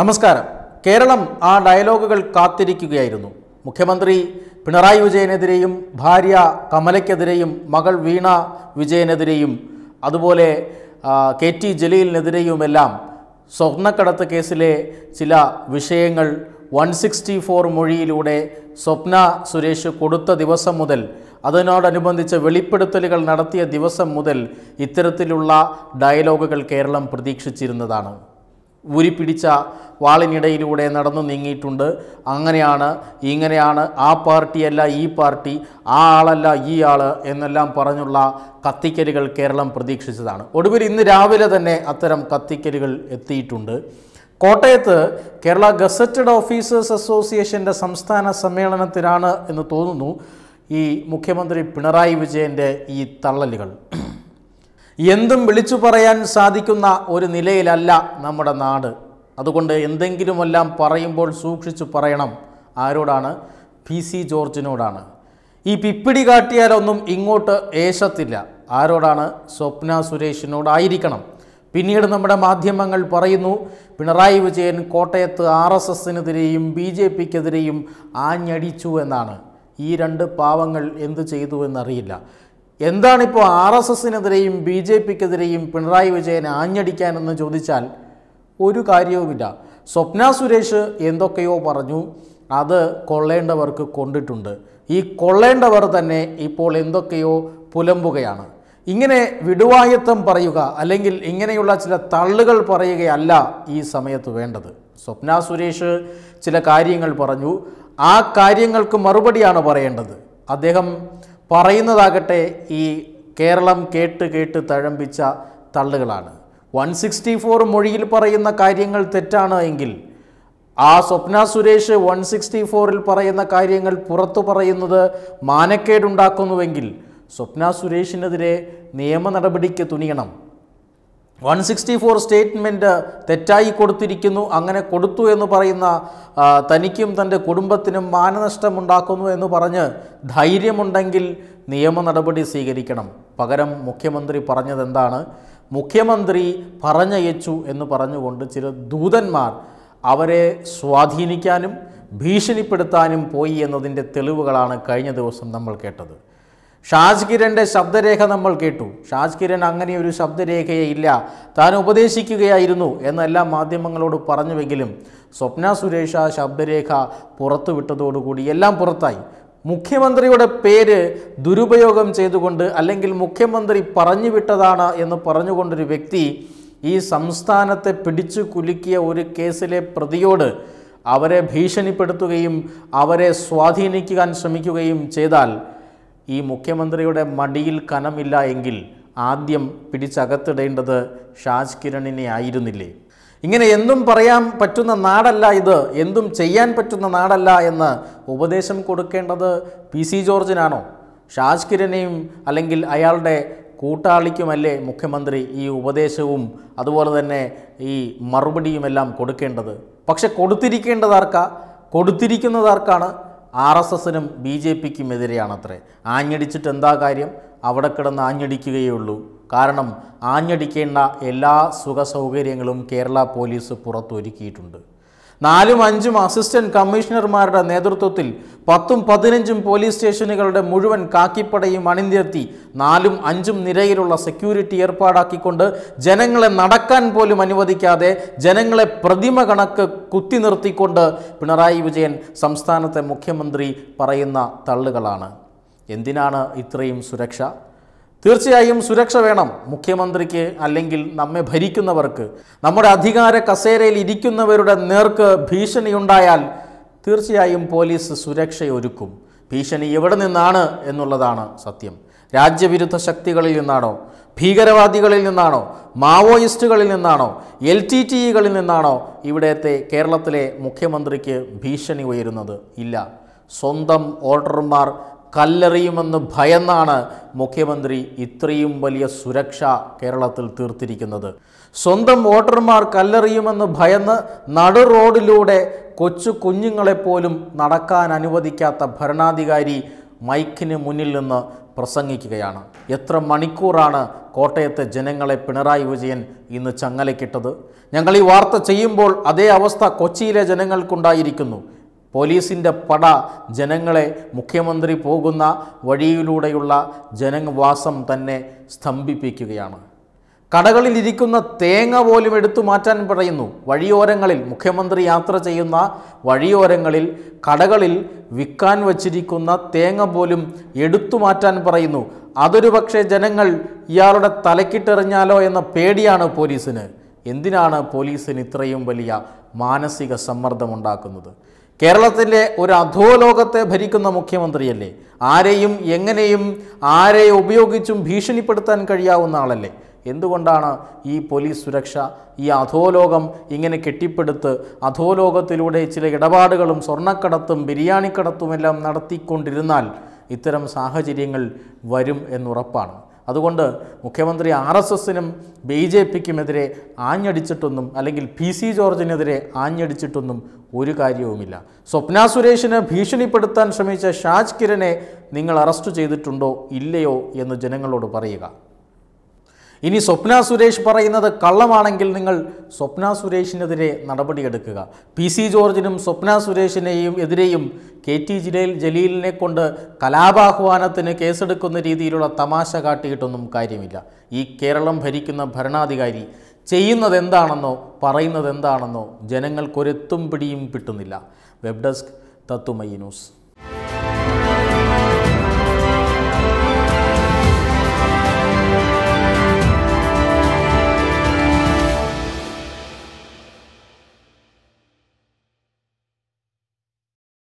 നമസ്കാരം കേരളം ആ ഡയലോഗുകൾ കാത്തിരിക്കുകയായിരുന്നു മുഖ്യമന്ത്രി പിണറായി വിജയനെതിരെയും ഭാര്യ കമലയ്ക്കെതിരെയും മകൾ വീണ വിജയനെതിരെയും അതുപോലെ കെ ടി ജലീലിനെതിരെയുമെല്ലാം സ്വർണ്ണക്കടത്ത് കേസിലെ ചില വിഷയങ്ങൾ വൺ സിക്സ്റ്റി ഫോർ മൊഴിയിലൂടെ സ്വപ്ന സുരേഷ് കൊടുത്ത ദിവസം മുതൽ അതിനോടനുബന്ധിച്ച് വെളിപ്പെടുത്തലുകൾ നടത്തിയ ദിവസം മുതൽ ഇത്തരത്തിലുള്ള ഡയലോഗുകൾ കേരളം പ്രതീക്ഷിച്ചിരുന്നതാണ് പിടിച്ച വാളിനിടയിലൂടെ നടന്നു നീങ്ങിയിട്ടുണ്ട് അങ്ങനെയാണ് ഇങ്ങനെയാണ് ആ പാർട്ടിയല്ല ഈ പാർട്ടി ആ ആളല്ല ഈ ആൾ എന്നെല്ലാം പറഞ്ഞുള്ള കത്തിക്കലുകൾ കേരളം പ്രതീക്ഷിച്ചതാണ് ഒടുവിൽ ഇന്ന് രാവിലെ തന്നെ അത്തരം കത്തിക്കലുകൾ എത്തിയിട്ടുണ്ട് കോട്ടയത്ത് കേരള ഗസറ്റഡ് ഓഫീസേഴ്സ് അസോസിയേഷൻ്റെ സംസ്ഥാന സമ്മേളനത്തിലാണ് എന്ന് തോന്നുന്നു ഈ മുഖ്യമന്ത്രി പിണറായി വിജയൻ്റെ ഈ തള്ളലുകൾ എന്തും വിളിച്ചു പറയാൻ സാധിക്കുന്ന ഒരു നിലയിലല്ല നമ്മുടെ നാട് അതുകൊണ്ട് എന്തെങ്കിലുമെല്ലാം പറയുമ്പോൾ സൂക്ഷിച്ചു പറയണം ആരോടാണ് പി സി ജോർജിനോടാണ് ഈ പിപ്പിടി കാട്ടിയാലൊന്നും ഇങ്ങോട്ട് ഏശത്തില്ല ആരോടാണ് സ്വപ്ന സുരേഷിനോടായിരിക്കണം പിന്നീട് നമ്മുടെ മാധ്യമങ്ങൾ പറയുന്നു പിണറായി വിജയൻ കോട്ടയത്ത് ആർ എസ് എസിനെതിരെയും ബി ജെ പിക്കെതിരെയും ആഞ്ഞടിച്ചു എന്നാണ് ഈ രണ്ട് പാവങ്ങൾ എന്തു ചെയ്തു എന്നറിയില്ല എന്താണിപ്പോൾ ആർ എസ് എസിനെതിരെയും ബി ജെ പിക്കെതിരെയും പിണറായി വിജയനെ ആഞ്ഞടിക്കാനെന്ന് ചോദിച്ചാൽ ഒരു കാര്യവുമില്ല സ്വപ്ന സുരേഷ് എന്തൊക്കെയോ പറഞ്ഞു അത് കൊള്ളേണ്ടവർക്ക് കൊണ്ടിട്ടുണ്ട് ഈ കൊള്ളേണ്ടവർ തന്നെ ഇപ്പോൾ എന്തൊക്കെയോ പുലമ്പുകയാണ് ഇങ്ങനെ വിടുവായത്വം പറയുക അല്ലെങ്കിൽ ഇങ്ങനെയുള്ള ചില തള്ളുകൾ പറയുകയല്ല ഈ സമയത്ത് വേണ്ടത് സ്വപ്ന സുരേഷ് ചില കാര്യങ്ങൾ പറഞ്ഞു ആ കാര്യങ്ങൾക്ക് മറുപടിയാണ് പറയേണ്ടത് അദ്ദേഹം പറയുന്നതാകട്ടെ ഈ കേരളം കേട്ട് കേട്ട് തഴമ്പിച്ച തള്ളുകളാണ് വൺ സിക്സ്റ്റി ഫോർ മൊഴിയിൽ പറയുന്ന കാര്യങ്ങൾ തെറ്റാണ് എങ്കിൽ ആ സ്വപ്ന സുരേഷ് വൺ സിക്സ്റ്റി ഫോറിൽ പറയുന്ന കാര്യങ്ങൾ പുറത്തു പറയുന്നത് മാനക്കേടുണ്ടാക്കുന്നുവെങ്കിൽ സ്വപ്ന സുരേഷിനെതിരെ നിയമ നടപടിക്ക് തുനിയണം വൺ സിക്സ്റ്റി ഫോർ സ്റ്റേറ്റ്മെൻറ്റ് തെറ്റായി കൊടുത്തിരിക്കുന്നു അങ്ങനെ കൊടുത്തു എന്ന് പറയുന്ന തനിക്കും തൻ്റെ കുടുംബത്തിനും മാനനഷ്ടമുണ്ടാക്കുന്നു എന്ന് പറഞ്ഞ് ധൈര്യമുണ്ടെങ്കിൽ നിയമ നടപടി സ്വീകരിക്കണം പകരം മുഖ്യമന്ത്രി പറഞ്ഞതെന്താണ് മുഖ്യമന്ത്രി പറഞ്ഞയച്ചു എന്ന് പറഞ്ഞുകൊണ്ട് ചില ദൂതന്മാർ അവരെ സ്വാധീനിക്കാനും ഭീഷണിപ്പെടുത്താനും പോയി എന്നതിൻ്റെ തെളിവുകളാണ് കഴിഞ്ഞ ദിവസം നമ്മൾ കേട്ടത് ഷാജ് ശബ്ദരേഖ നമ്മൾ കേട്ടു ഷാജ് അങ്ങനെ ഒരു ശബ്ദരേഖയെ ഇല്ല താൻ ഉപദേശിക്കുകയായിരുന്നു എന്നെല്ലാം മാധ്യമങ്ങളോട് പറഞ്ഞുവെങ്കിലും സ്വപ്ന സുരേഷ ശബ്ദരേഖ പുറത്തുവിട്ടതോടുകൂടി എല്ലാം പുറത്തായി മുഖ്യമന്ത്രിയുടെ പേര് ദുരുപയോഗം ചെയ്തുകൊണ്ട് അല്ലെങ്കിൽ മുഖ്യമന്ത്രി പറഞ്ഞു വിട്ടതാണ് എന്ന് പറഞ്ഞുകൊണ്ടൊരു വ്യക്തി ഈ സംസ്ഥാനത്തെ പിടിച്ചു കുലുക്കിയ ഒരു കേസിലെ പ്രതിയോട് അവരെ ഭീഷണിപ്പെടുത്തുകയും അവരെ സ്വാധീനിക്കാൻ ശ്രമിക്കുകയും ചെയ്താൽ ഈ മുഖ്യമന്ത്രിയുടെ മടിയിൽ കനമില്ല എങ്കിൽ ആദ്യം പിടിച്ചകത്തിടേണ്ടത് ഷാജ് കിരണിനെ ആയിരുന്നില്ലേ ഇങ്ങനെ എന്തും പറയാൻ പറ്റുന്ന നാടല്ല ഇത് എന്തും ചെയ്യാൻ പറ്റുന്ന നാടല്ല എന്ന് ഉപദേശം കൊടുക്കേണ്ടത് പി സി ജോർജിനാണോ ഷാജ് കിരനെയും അല്ലെങ്കിൽ അയാളുടെ കൂട്ടാളിക്കുമല്ലേ മുഖ്യമന്ത്രി ഈ ഉപദേശവും അതുപോലെ തന്നെ ഈ മറുപടിയുമെല്ലാം കൊടുക്കേണ്ടത് പക്ഷെ കൊടുത്തിരിക്കേണ്ടത് ആർക്കാ കൊടുത്തിരിക്കുന്നത് ആർക്കാണ് ആർ എസ് എസിനും ബി ജെ പിക്കും എതിരെയാണത്രേ ആഞ്ഞടിച്ചിട്ട് എന്താ കാര്യം അവിടെ കിടന്ന് ആഞ്ഞടിക്കുകയേ ഉള്ളൂ കാരണം ആഞ്ഞടിക്കേണ്ട എല്ലാ സുഖ സൗകര്യങ്ങളും കേരള പോലീസ് പുറത്തൊരുക്കിയിട്ടുണ്ട് നാലും അഞ്ചും അസിസ്റ്റന്റ് കമ്മീഷണർമാരുടെ നേതൃത്വത്തിൽ പത്തും പതിനഞ്ചും പോലീസ് സ്റ്റേഷനുകളുടെ മുഴുവൻ കാക്കിപ്പടയും അണിനിരത്തി നാലും അഞ്ചും നിരയിലുള്ള സെക്യൂരിറ്റി ഏർപ്പാടാക്കിക്കൊണ്ട് ജനങ്ങളെ നടക്കാൻ പോലും അനുവദിക്കാതെ ജനങ്ങളെ പ്രതിമ കണക്ക് കുത്തി നിർത്തിക്കൊണ്ട് പിണറായി വിജയൻ സംസ്ഥാനത്തെ മുഖ്യമന്ത്രി പറയുന്ന തള്ളുകളാണ് എന്തിനാണ് ഇത്രയും സുരക്ഷ തീർച്ചയായും സുരക്ഷ വേണം മുഖ്യമന്ത്രിക്ക് അല്ലെങ്കിൽ നമ്മെ ഭരിക്കുന്നവർക്ക് നമ്മുടെ അധികാര കസേരയിൽ ഇരിക്കുന്നവരുടെ നേർക്ക് ഭീഷണിയുണ്ടായാൽ തീർച്ചയായും പോലീസ് സുരക്ഷയൊരുക്കും ഭീഷണി എവിടെ നിന്നാണ് എന്നുള്ളതാണ് സത്യം രാജ്യവിരുദ്ധ ശക്തികളിൽ നിന്നാണോ ഭീകരവാദികളിൽ നിന്നാണോ മാവോയിസ്റ്റുകളിൽ നിന്നാണോ എൽ ടി ടി ഇകളിൽ നിന്നാണോ ഇവിടത്തെ കേരളത്തിലെ മുഖ്യമന്ത്രിക്ക് ഭീഷണി ഉയരുന്നത് ഇല്ല സ്വന്തം ഓർഡർമാർ കല്ലെറിയുമെന്ന് ഭയന്നാണ് മുഖ്യമന്ത്രി ഇത്രയും വലിയ സുരക്ഷ കേരളത്തിൽ തീർത്തിരിക്കുന്നത് സ്വന്തം വോട്ടർമാർ കല്ലെറിയുമെന്ന് ഭയന്ന് നടു റോഡിലൂടെ കൊച്ചു കുഞ്ഞുങ്ങളെപ്പോലും നടക്കാൻ അനുവദിക്കാത്ത ഭരണാധികാരി മൈക്കിന് മുന്നിൽ നിന്ന് പ്രസംഗിക്കുകയാണ് എത്ര മണിക്കൂറാണ് കോട്ടയത്തെ ജനങ്ങളെ പിണറായി വിജയൻ ഇന്ന് ചങ്ങലക്കിട്ടത് ഞങ്ങൾ ഈ വാർത്ത ചെയ്യുമ്പോൾ അതേ അവസ്ഥ കൊച്ചിയിലെ ജനങ്ങൾക്കുണ്ടായിരിക്കുന്നു പോലീസിൻ്റെ പട ജനങ്ങളെ മുഖ്യമന്ത്രി പോകുന്ന വഴിയിലൂടെയുള്ള ജനവാസം തന്നെ സ്തംഭിപ്പിക്കുകയാണ് കടകളിലിരിക്കുന്ന തേങ്ങ പോലും എടുത്തു മാറ്റാൻ പറയുന്നു വഴിയോരങ്ങളിൽ മുഖ്യമന്ത്രി യാത്ര ചെയ്യുന്ന വഴിയോരങ്ങളിൽ കടകളിൽ വിൽക്കാൻ വച്ചിരിക്കുന്ന തേങ്ങ പോലും എടുത്തു മാറ്റാൻ പറയുന്നു അതൊരു പക്ഷേ ജനങ്ങൾ ഇയാളുടെ തലക്കിട്ടെറിഞ്ഞാലോ എന്ന പേടിയാണ് പോലീസിന് എന്തിനാണ് പോലീസിന് ഇത്രയും വലിയ മാനസിക സമ്മർദ്ദമുണ്ടാക്കുന്നത് കേരളത്തിലെ ഒരു അധോലോകത്തെ ഭരിക്കുന്ന മുഖ്യമന്ത്രിയല്ലേ ആരെയും എങ്ങനെയും ആരെ ഉപയോഗിച്ചും ഭീഷണിപ്പെടുത്താൻ കഴിയാവുന്ന ആളല്ലേ എന്തുകൊണ്ടാണ് ഈ പോലീസ് സുരക്ഷ ഈ അധോലോകം ഇങ്ങനെ കെട്ടിപ്പടുത്ത് അധോലോകത്തിലൂടെ ചില ഇടപാടുകളും സ്വർണ്ണക്കടത്തും ബിരിയാണിക്കടത്തുമെല്ലാം നടത്തിക്കൊണ്ടിരുന്നാൽ ഇത്തരം സാഹചര്യങ്ങൾ വരും എന്നുറപ്പാണ് അതുകൊണ്ട് മുഖ്യമന്ത്രി ആർ എസ് എസിനും ബി ജെ പിക്കുമെതിരെ ആഞ്ഞടിച്ചിട്ടൊന്നും അല്ലെങ്കിൽ പി സി ജോർജിനെതിരെ ആഞ്ഞടിച്ചിട്ടൊന്നും ഒരു കാര്യവുമില്ല സ്വപ്ന സുരേഷിനെ ഭീഷണിപ്പെടുത്താൻ ശ്രമിച്ച ഷാജ് കിരനെ നിങ്ങൾ അറസ്റ്റ് ചെയ്തിട്ടുണ്ടോ ഇല്ലയോ എന്ന് ജനങ്ങളോട് പറയുക ഇനി സ്വപ്ന സുരേഷ് പറയുന്നത് കള്ളമാണെങ്കിൽ നിങ്ങൾ സ്വപ്ന സുരേഷിനെതിരെ നടപടിയെടുക്കുക പി സി ജോർജിനും സ്വപ്ന സുരേഷിനെയും എതിരെയും കെ ടി ജലീൽ ജലീലിനെ കൊണ്ട് കലാപാഹ്വാനത്തിന് കേസെടുക്കുന്ന രീതിയിലുള്ള തമാശ കാട്ടിയിട്ടൊന്നും കാര്യമില്ല ഈ കേരളം ഭരിക്കുന്ന ഭരണാധികാരി ചെയ്യുന്നത് എന്താണെന്നോ പറയുന്നത് എന്താണെന്നോ ജനങ്ങൾക്കൊരെത്തും പിടിയും കിട്ടുന്നില്ല വെബ് ഡെസ്ക് തത്തുമയി ന്യൂസ്